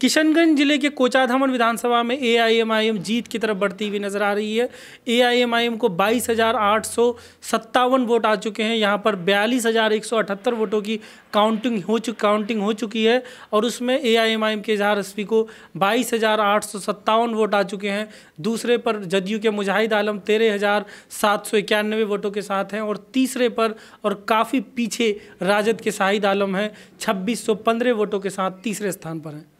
किशनगंज जिले के कोचाधमन विधानसभा में एआईएमआईएम जीत की तरफ बढ़ती हुई नजर आ रही है एआईएमआईएम को बाईस हज़ार आठ सौ सत्तावन वोट आ चुके हैं यहाँ पर बयालीस हज़ार एक सौ अठहत्तर वोटों की काउंटिंग हो चुकी काउंटिंग हो चुकी है और उसमें एआईएमआईएम के इजहार रस्वी को बाईस हज़ार आठ सौ सत्तावन वोट आ चुके हैं दूसरे पर जदयू के मुजाहिद आलम तेरह हज़ार सात सौ इक्यानवे वोटों के साथ हैं और तीसरे पर और काफ़ी पीछे राजद के शाहिद आलम हैं छब्बीस सौ पंद्रह वोटों के साथ तीसरे स्थान पर हैं